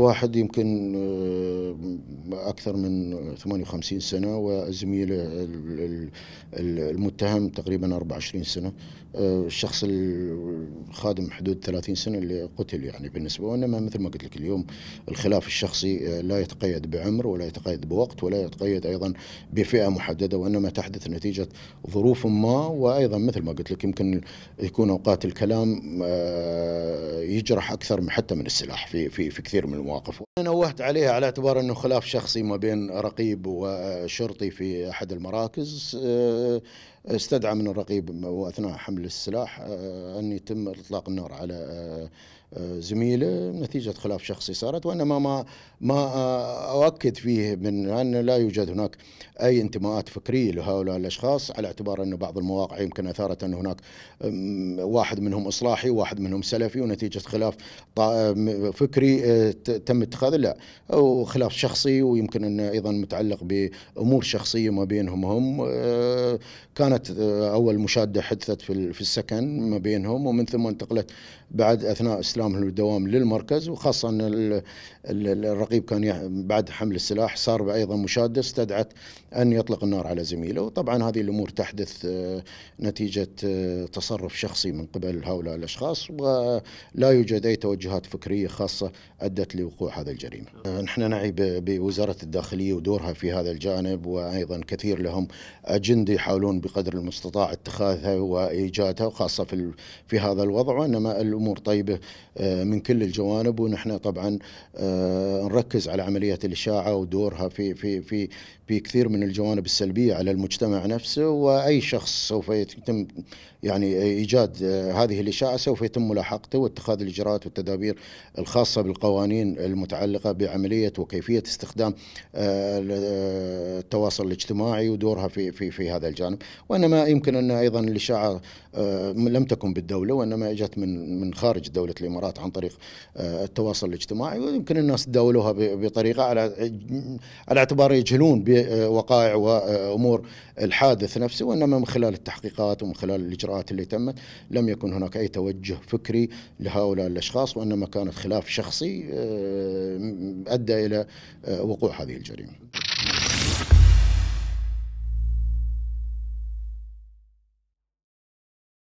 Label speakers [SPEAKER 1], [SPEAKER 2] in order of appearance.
[SPEAKER 1] واحد يمكن آه، اكثر من 58 سنه وزميل المتهم تقريبا 24 سنه آه، الشخص الخادم حدود 30 سنه اللي قتل يعني بالنسبه وانما مثل ما قلت لك اليوم الخلاف الشخصي آه، لا يتقيد بعمر ولا يتقيد بوقت ولا يتقيد ايضا بفئه محدده وانما تحدث نتيجه ظروف ما وايضا مثل ما قلت لك يمكن يكون اوقات الكلام يجرح اكثر حتى من السلاح في في في كثير من المواقف أنا نوهت عليها على اعتبار أنه خلاف شخصي ما بين رقيب وشرطي في أحد المراكز آه، استدعى من الرقيب وأثناء حمل السلاح آه، أن يتم إطلاق النار على آه، زميله نتيجة خلاف شخصي صارت وإنما ما ما أؤكد فيه من أن لا يوجد هناك أي انتماءات فكرية لهؤلاء الأشخاص على اعتبار أن بعض المواقع يمكن أثارت أن هناك واحد منهم إصلاحي واحد منهم سلفي ونتيجة خلاف فكري تم اتخاذه لا أو خلاف شخصي ويمكن انه ايضا متعلق بامور شخصيه ما بينهم هم آه، كانت آه، اول مشاده حدثت في السكن ما بينهم ومن ثم انتقلت بعد اثناء استلامهم للدوام للمركز وخاصه ان الرقيب كان بعد حمل السلاح صار ايضا مشاده استدعت ان يطلق النار على زميله وطبعا هذه الامور تحدث آه، نتيجه تصرف شخصي من قبل هؤلاء الاشخاص ولا يوجد اي توجهات فكريه خاصه ادت لوقوع هذا الجريمة نحن نعي بوزارة الداخلية ودورها في هذا الجانب وأيضا كثير لهم أجندة يحاولون بقدر المستطاع اتخاذها وإيجادها وخاصة في, في هذا الوضع وإنما الأمور طيبة آه، من كل الجوانب ونحن طبعا آه، نركز على عملية الإشاعة ودورها في, في, في, في كثير من الجوانب السلبية على المجتمع نفسه وأي شخص سوف يتم يعني إيجاد آه، هذه الإشاعة سوف يتم ملاحقته واتخاذ الإجراءات والتدابير الخاصة بالقوانين المتعلقة بعملية وكيفية استخدام آه، آه، التواصل الاجتماعي ودورها في في في هذا الجانب وانما يمكن ان ايضا الاشاعه آه، لم تكن بالدوله وانما اجت من من خارج دوله الامارات عن طريق التواصل الاجتماعي ويمكن الناس تداولوها بطريقه على على اعتبار يجهلون بوقائع وامور الحادث نفسه وانما من خلال التحقيقات ومن خلال الاجراءات اللي تمت لم يكن هناك اي توجه فكري لهؤلاء الاشخاص وانما كانت خلاف شخصي آه، ادى الى آه، وقوع هذه الجريمه